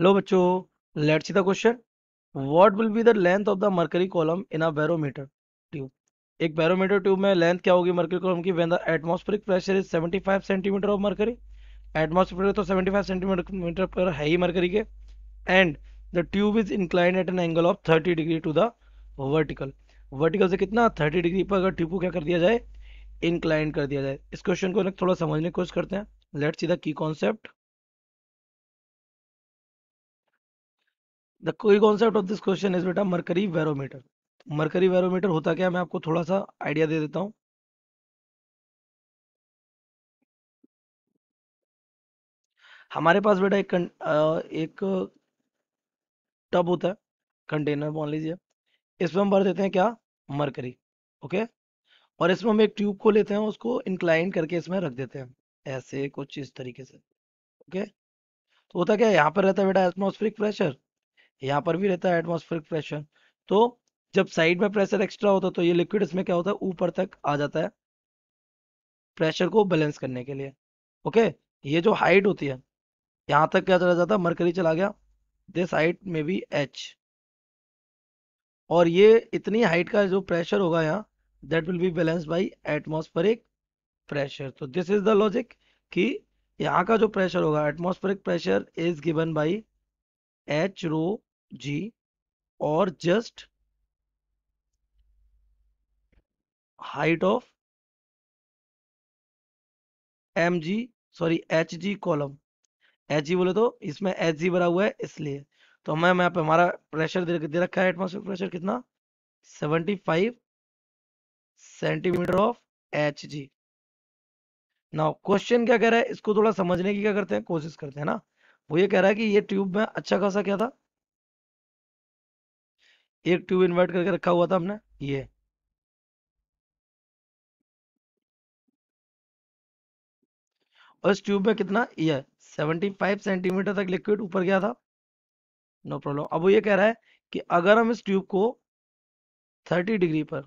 hello बच्चों let see the question what will be the length of the mercury column in a barometer tube एक barometer tube में length क्या होगी mercury column की when the atmospheric pressure is 75 centimeter of mercury atmosphere तो 75 centimeter पर है ही mercury के and the tube is incline at an angle of thirty degree to the vertical vertical से कितना थर्टी डिग्री पर अगर ट्यूब को क्या कर दिया जाए इंक्लाइन कर दिया जाए इस क्वेश्चन को थोड़ा समझने की कोशिश करते हैं let see the key concept the कोई concept of this question is बेटा मरकरी वेरोमीटर मरकरी वेरोमीटर होता क्या मैं आपको थोड़ा सा आइडिया दे देता हूँ हमारे पास बेटा एक एक टब होता है कंटेनर मान लीजिए इसमें हम भर देते हैं क्या मरकरी ओके और इसमें हम एक ट्यूब को लेते हैं उसको इंक्लाइन करके इसमें रख देते हैं ऐसे कुछ इस तरीके से ओके तो होता क्या है यहाँ पर रहता है बेटा एटमोस्फेरिक प्रेशर यहाँ पर भी रहता है एटमोस्फेरिक प्रेशर तो जब साइड में प्रेशर एक्स्ट्रा होता है तो ये लिक्विड इसमें क्या होता है ऊपर तक आ जाता है प्रेशर को बैलेंस करने के लिए ओके ये जो हाइट होती है यहां तक क्या चला जाता है मरकरी चला गया दिस हाइट में भी एच और ये इतनी हाइट का जो प्रेशर होगा यहाँ that will be balance by atmospheric pressure तो दिस इज द लॉजिक कि यहाँ का जो प्रेशर होगा atmospheric pressure is given by H rho G or just height of mg sorry H G column H G बोले तो इसमें H G भरा हुआ है इसलिए तो हमें यहाँ पे हमारा प्रेशर दे, दे रखा है एटमोस्फेयर प्रेशर कितना 75 centimeter of H G now question क्या कह रहा है इसको थोड़ा समझने की क्या करते हैं कोशिश करते हैं ना वो ये कह रहा है कि ये ट्यूब में अच्छा खासा क्या था एक ट्यूब इन्वर्ट करके रखा हुआ था हमने ये और इस ट्यूब में कितना ये 75 सेंटीमीटर तक लिक्विड ऊपर गया था नो प्रॉब्लम अब वो ये कह रहा है कि अगर हम इस ट्यूब को 30 डिग्री पर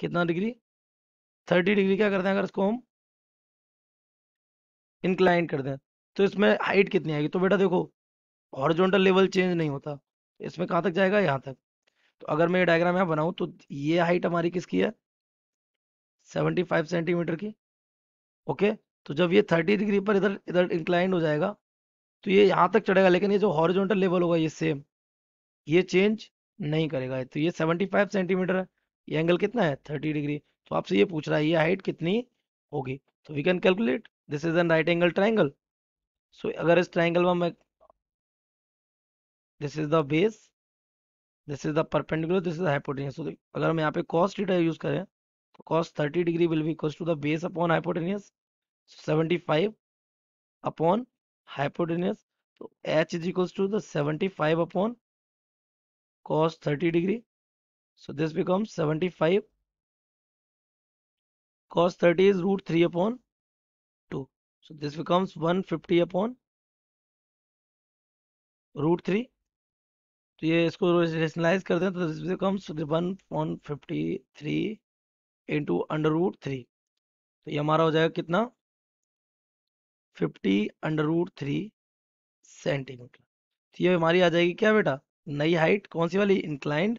कितना डिग्री 30 डिग्री क्या करते हैं अगर इसको हम इंक्लाइन कर दें तो इसमें हाइट कितनी आएगी तो बेटा देखो हॉरिजॉन्टल लेवल चेंज नहीं होता इसमें कहाँ तक जाएगा यहाँ तक तो अगर मैं ये डायग्राम यहाँ बनाऊँ तो ये हाइट हमारी किसकी है 75 सेंटीमीटर की ओके तो जब ये 30 डिग्री पर इधर इधर इंक्लाइंड हो जाएगा तो ये यहाँ तक चढ़ेगा लेकिन ये जो हॉरिजॉन्टल लेवल होगा ये सेम ये चेंज नहीं करेगा तो ये 75 सेंटीमीटर है ये एंगल कितना है 30 डिग्री तो आपसे ये पूछ रहा है ये हाइट कितनी होगी तो we can calculate this is an right angle triangle so अगर इस ट्राइंगल में मैं this is the base this is the perpendicular this is hypotenuse तो अगर हम यहाँ पे cos डीटा यूज करें तो cos thirty degree will be equal to the base upon hypotenuse five upon hypotenuse तो H is equal to the five upon degree so this become seventy five 75 thirty is root three upon two so this becomes one fifty upon root three तो ये इसको rationalize कर दें तो this becomes one point fifty three into under root three तो ये हमारा हो जाएगा कितना fifty under root three centimeter तो ये हमारी आ जाएगी क्या बेटा नई हाइट कौन सी वाली इंक्लाइंड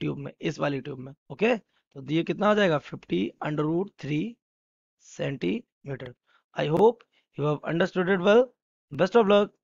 ट्यूब में इस वाली ट्यूब में ओके तो ये कितना आ जाएगा fifty under root three centimeter I hope you have understood it well best of luck